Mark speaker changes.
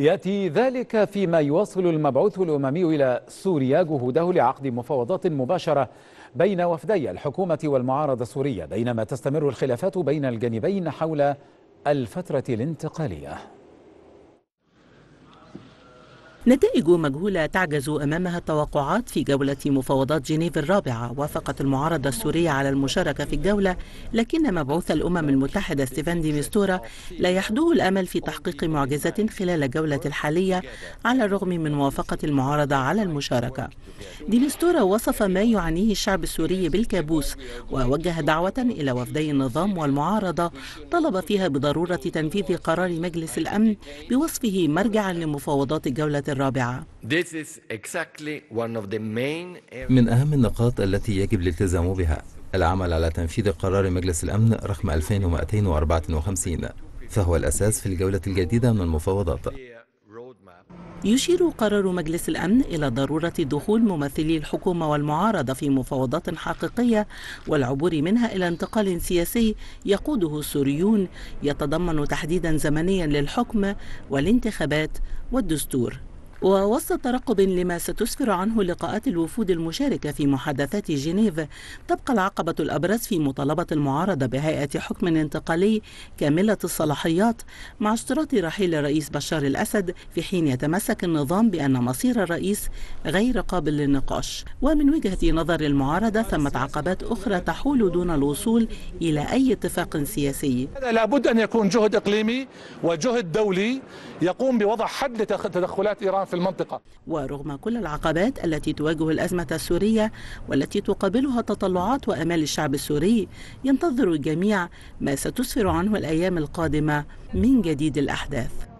Speaker 1: يأتي ذلك فيما يواصل المبعوث الأممي إلى سوريا جهوده لعقد مفاوضات مباشرة بين وفدي الحكومة والمعارضة السورية بينما تستمر الخلافات بين الجانبين حول الفترة الانتقالية
Speaker 2: نتائج مجهولة تعجز أمامها التوقعات في جولة مفاوضات جنيف الرابعة وافقت المعارضة السورية على المشاركة في الجولة لكن مبعوث الأمم المتحدة ستيفان دي ميستورا لا يحدوه الأمل في تحقيق معجزة خلال الجولة الحالية على الرغم من موافقة المعارضة على المشاركة دي ميستورا وصف ما يعانيه الشعب السوري بالكابوس ووجه دعوة إلى وفدي النظام والمعارضة طلب فيها بضرورة تنفيذ قرار مجلس الأمن بوصفه مرجعا لمفاوضات الجولة الرابعة
Speaker 3: من أهم النقاط التي يجب الالتزام بها العمل على تنفيذ قرار مجلس الأمن رقم 2254 فهو الأساس في الجولة الجديدة من المفاوضات
Speaker 2: يشير قرار مجلس الأمن إلى ضرورة دخول ممثلي الحكومة والمعارضة في مفاوضات حقيقية والعبور منها إلى انتقال سياسي يقوده السوريون يتضمن تحديدا زمنيا للحكم والانتخابات والدستور ووسط ترقب لما ستسفر عنه لقاءات الوفود المشاركة في محادثات جنيف تبقى العقبة الأبرز في مطالبة المعارضة بهيئة حكم انتقالي كاملة الصلاحيات مع اشتراط رحيل الرئيس بشار الأسد في حين يتمسك النظام بأن مصير الرئيس غير قابل للنقاش ومن وجهة نظر المعارضة ثمة عقبات أخرى تحول دون الوصول إلى أي اتفاق سياسي
Speaker 4: لابد أن يكون جهد إقليمي وجهد دولي يقوم بوضع حد لتدخلات إيران في المنطقة
Speaker 2: ورغم كل العقبات التي تواجه الأزمة السورية والتي تقابلها تطلعات وأمال الشعب السوري ينتظر الجميع ما ستسفر عنه الأيام القادمة من جديد الأحداث